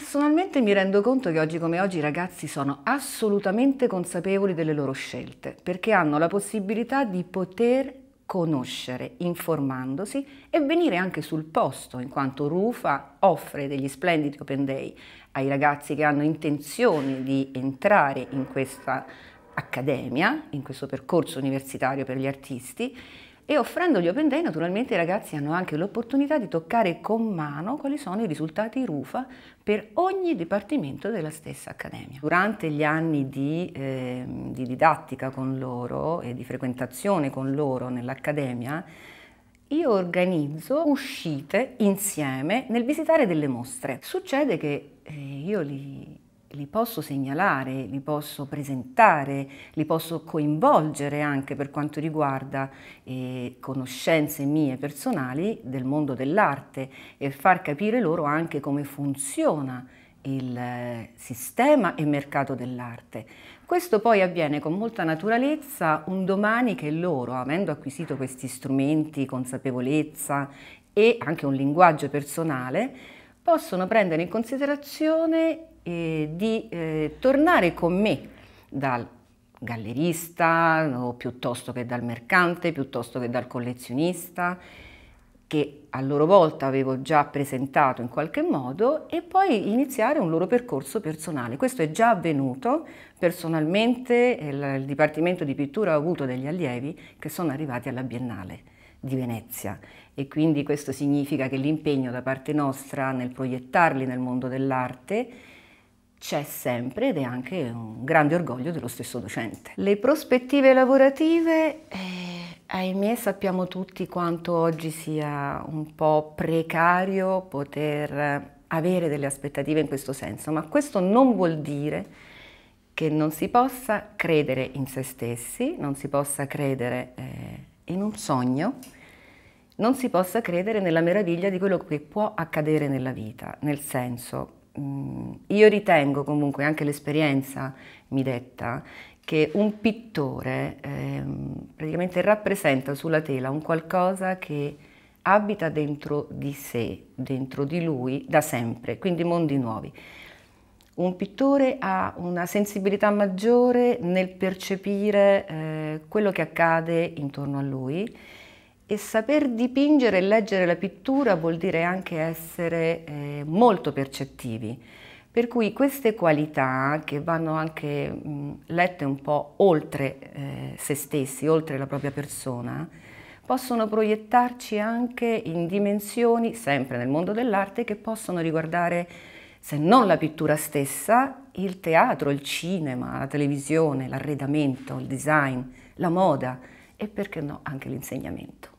Personalmente mi rendo conto che oggi come oggi i ragazzi sono assolutamente consapevoli delle loro scelte, perché hanno la possibilità di poter conoscere informandosi e venire anche sul posto, in quanto Rufa offre degli splendidi open day ai ragazzi che hanno intenzione di entrare in questa accademia, in questo percorso universitario per gli artisti e offrendo gli open day naturalmente i ragazzi hanno anche l'opportunità di toccare con mano quali sono i risultati RUFA per ogni dipartimento della stessa accademia. Durante gli anni di, eh, di didattica con loro e di frequentazione con loro nell'accademia io organizzo uscite insieme nel visitare delle mostre. Succede che eh, io li li posso segnalare, li posso presentare, li posso coinvolgere anche per quanto riguarda eh, conoscenze mie personali del mondo dell'arte e far capire loro anche come funziona il eh, sistema e mercato dell'arte. Questo poi avviene con molta naturalezza un domani che loro, avendo acquisito questi strumenti, consapevolezza e anche un linguaggio personale, possono prendere in considerazione eh, di eh, tornare con me dal gallerista o piuttosto che dal mercante, piuttosto che dal collezionista, che a loro volta avevo già presentato in qualche modo, e poi iniziare un loro percorso personale. Questo è già avvenuto, personalmente il, eh, il Dipartimento di Pittura ha avuto degli allievi che sono arrivati alla Biennale di Venezia e quindi questo significa che l'impegno da parte nostra nel proiettarli nel mondo dell'arte c'è sempre ed è anche un grande orgoglio dello stesso docente. Le prospettive lavorative, eh, ahimè sappiamo tutti quanto oggi sia un po' precario poter avere delle aspettative in questo senso, ma questo non vuol dire che non si possa credere in se stessi, non si possa credere eh, in un sogno, non si possa credere nella meraviglia di quello che può accadere nella vita, nel senso Mm, io ritengo comunque anche l'esperienza mi detta che un pittore eh, praticamente rappresenta sulla tela un qualcosa che abita dentro di sé, dentro di lui da sempre, quindi mondi nuovi. Un pittore ha una sensibilità maggiore nel percepire eh, quello che accade intorno a lui e saper dipingere e leggere la pittura vuol dire anche essere eh, molto percettivi. Per cui queste qualità, che vanno anche mh, lette un po' oltre eh, se stessi, oltre la propria persona, possono proiettarci anche in dimensioni, sempre nel mondo dell'arte, che possono riguardare, se non la pittura stessa, il teatro, il cinema, la televisione, l'arredamento, il design, la moda e perché no anche l'insegnamento.